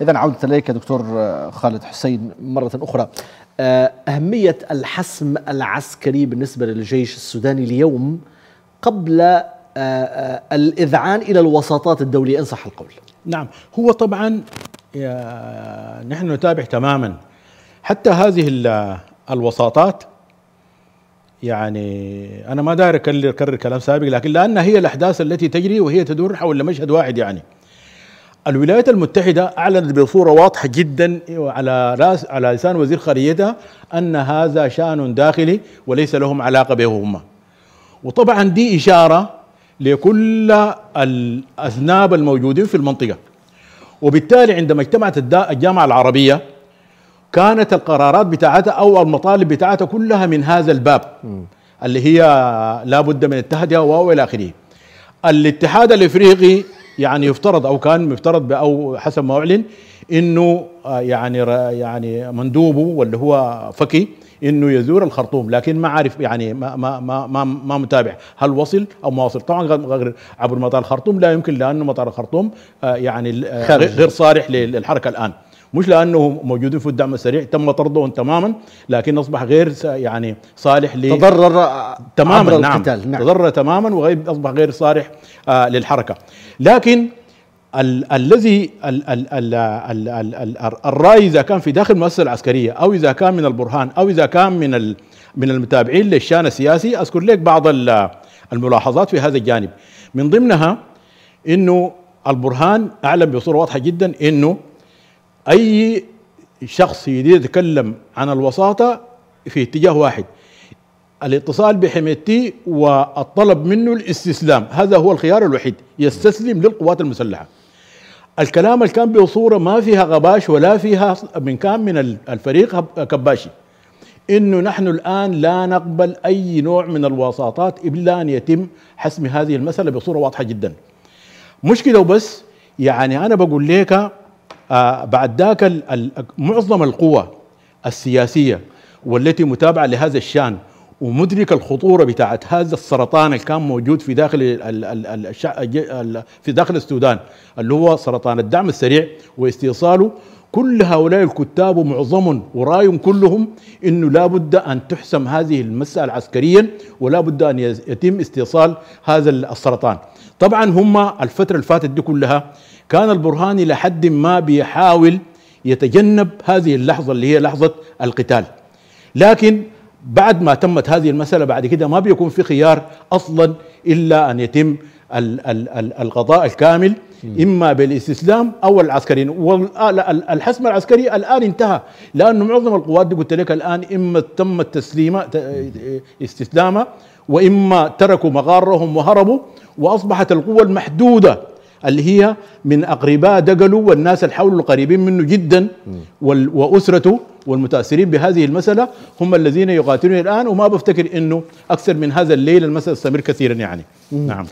إذا عودة إليك دكتور آه، خالد حسين مرة أخرى آه، أهمية الحسم العسكري بالنسبة للجيش السوداني اليوم قبل آه، الإذعان إلى الوساطات الدولية إن صح القول نعم هو طبعا نحن نتابع تماما حتى هذه الوساطات يعني انا ما داير اكرر كلام سابق لكن لان هي الاحداث التي تجري وهي تدور حول مشهد واحد يعني الولايات المتحدة أعلنت بصورة واضحة جدا على راس على لسان وزير خارجيتها أن هذا شأن داخلي وليس لهم علاقة به هم وطبعا دي إشارة لكل الأذناب الموجودين في المنطقة وبالتالي عندما اجتمعت الجامعة العربية كانت القرارات بتاعتها أو المطالب بتاعتها كلها من هذا الباب اللي هي لابد من التهدئة وإلى آخره الاتحاد الافريقي يعني يفترض او كان مفترض او حسب ما اعلن انه آه، يعني يعني مندوبه واللي هو فكي انه يزور الخرطوم لكن ما عارف يعني ما ما ما ما, ما متابع هل وصل او ما وصل طبعا غير عبر مطار الخرطوم لا يمكن لانه مطار الخرطوم آه، يعني آه، غير صالح للحركه الان مش لانه موجودين في الدعم السريع تم طردهم تماما لكن اصبح غير يعني صالح ل تضرر آه، تماما عبر نعم, القتال. نعم تضرر تماما وغير اصبح غير صالح آه للحركه لكن الذي الراي اذا كان في داخل المؤسسه العسكريه او اذا كان من البرهان او اذا كان من من المتابعين للشان السياسي اذكر لك بعض الملاحظات في هذا الجانب من ضمنها انه البرهان اعلن بصوره واضحه جدا انه اي شخص يريد يتكلم عن الوساطه في اتجاه واحد الاتصال بحميتي والطلب منه الاستسلام هذا هو الخيار الوحيد يستسلم للقوات المسلحه الكلام اللي كان بصوره ما فيها غباش ولا فيها من كان من الفريق كباشي انه نحن الان لا نقبل اي نوع من الوساطات الا ان يتم حسم هذه المساله بصوره واضحه جدا مشكله وبس يعني انا بقول لك آه، بعد ذاك معظم القوى السياسية والتي متابعة لهذا الشان ومدرك الخطورة بتاعة هذا السرطان اللي كان موجود في داخل في داخل السودان اللي هو سرطان الدعم السريع واستئصاله كل هؤلاء الكتاب ومعظمهم ورايهم كلهم انه لابد ان تحسم هذه المساله عسكريا ولا بد ان يتم استئصال هذا السرطان طبعا هم الفترة اللي فاتت دي كلها كان البرهاني لحد ما بيحاول يتجنب هذه اللحظة اللي هي لحظة القتال لكن بعد ما تمت هذه المسألة بعد كده ما بيكون في خيار أصلا إلا أن يتم القضاء الكامل إما بالاستسلام أو العسكريين والحسم العسكري الآن انتهى لأنه معظم القوات دي قلت لك الآن إما تم التسليم استسلامها وإما تركوا مغارهم وهربوا وأصبحت القوة المحدودة اللي هي من أقرباء دقلوا والناس الحول القريبين منه جدا وأسرته والمتاثرين بهذه المساله هم الذين يقاتلون الان وما بفتكر انه اكثر من هذا الليل المساله تستمر كثيرا يعني مم. نعم